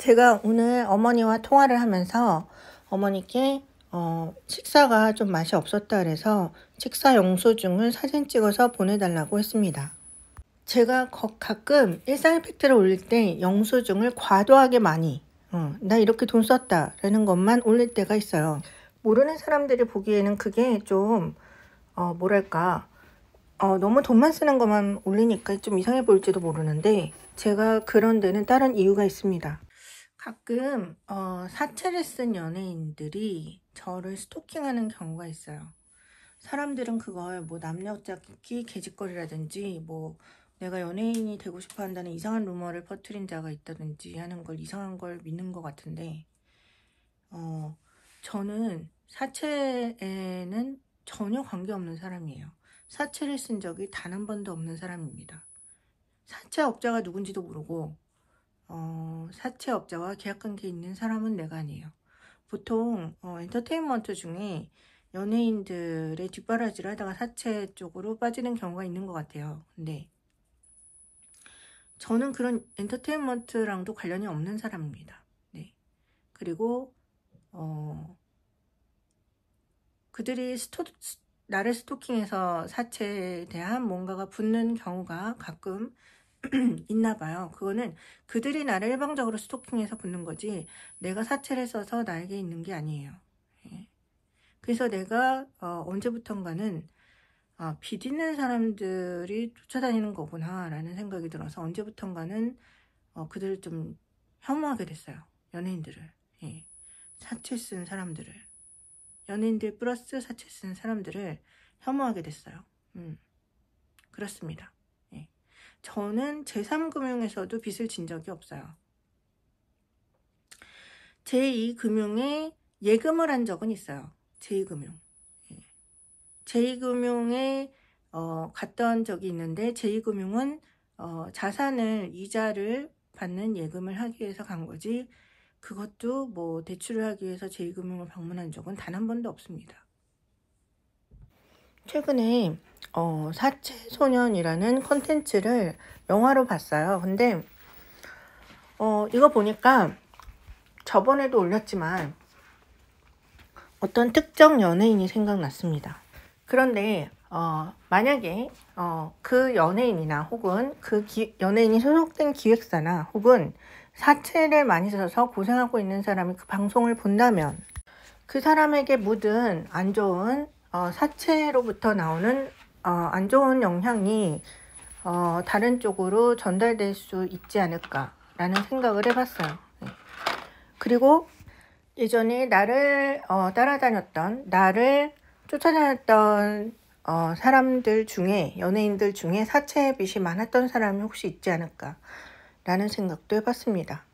제가 오늘 어머니와 통화를 하면서 어머니께 어, 식사가 좀 맛이 없었다 그래서 식사 영수증을 사진 찍어서 보내달라고 했습니다. 제가 가끔 일상 이펙트를 올릴 때 영수증을 과도하게 많이 어, 나 이렇게 돈 썼다라는 것만 올릴 때가 있어요. 모르는 사람들이 보기에는 그게 좀 어, 뭐랄까 어, 너무 돈만 쓰는 것만 올리니까 좀 이상해 보일지도 모르는데 제가 그런 데는 다른 이유가 있습니다. 가끔 어, 사채를 쓴 연예인들이 저를 스토킹하는 경우가 있어요. 사람들은 그걸 뭐 남녀잡기 개짓거리라든지 뭐 내가 연예인이 되고 싶어 한다는 이상한 루머를 퍼트린 자가 있다든지 하는 걸 이상한 걸 믿는 것 같은데 어, 저는 사채에는 전혀 관계없는 사람이에요. 사채를 쓴 적이 단 한 번도 없는 사람입니다. 사채 업자가 누군지도 모르고 어, 사채업자와 계약관계 있는 사람은 내가 아니에요. 보통 어, 엔터테인먼트 중에 연예인들의 뒷바라지를 하다가 사채 쪽으로 빠지는 경우가 있는 것 같아요. 근데 저는 그런 엔터테인먼트랑도 관련이 없는 사람입니다. 네. 그리고 어, 그들이 스토, 나를 스토킹해서 사채에 대한 뭔가가 붙는 경우가 가끔 있나 봐요. 그거는 그들이 나를 일방적으로 스토킹해서 붙는 거지 내가 사체를 써서 나에게 있는 게 아니에요. 예. 그래서 내가 어, 언제부턴가는 아, 빚 있는 사람들이 쫓아다니는 거구나 라는 생각이 들어서 언제부턴가는 어, 그들을 좀 혐오하게 됐어요. 연예인들을. 예. 사채 쓴 사람들을. 연예인들 플러스 사채 쓴 사람들을 혐오하게 됐어요. 음. 그렇습니다. 저는 제3금융에서도 빚을 진 적이 없어요. 제2금융에 예금을 한 적은 있어요. 제2금융. 예. 제2금융에 어, 갔던 적이 있는데 제2금융은 어, 자산을 이자를 받는 예금을 하기 위해서 간 거지 그것도 뭐 대출을 하기 위해서 제2금융을 방문한 적은 단 한 번도 없습니다. 최근에 어, 사채 소년이라는 컨텐츠를 영화로 봤어요. 근데 어, 이거 보니까 저번에도 올렸지만 어떤 특정 연예인이 생각났습니다. 그런데 어, 만약에 어, 그 연예인이나 혹은 그 기, 연예인이 소속된 기획사나 혹은 사채를 많이 써서 고생하고 있는 사람이 그 방송을 본다면 그 사람에게 묻은 안 좋은 어, 사채로부터 나오는 어, 안 좋은 영향이 어, 다른 쪽으로 전달될 수 있지 않을까라는 생각을 해봤어요. 네. 그리고 예전에 나를 어, 따라다녔던, 나를 쫓아다녔던 어, 사람들 중에, 연예인들 중에 사채 빚이 많았던 사람이 혹시 있지 않을까라는 생각도 해봤습니다.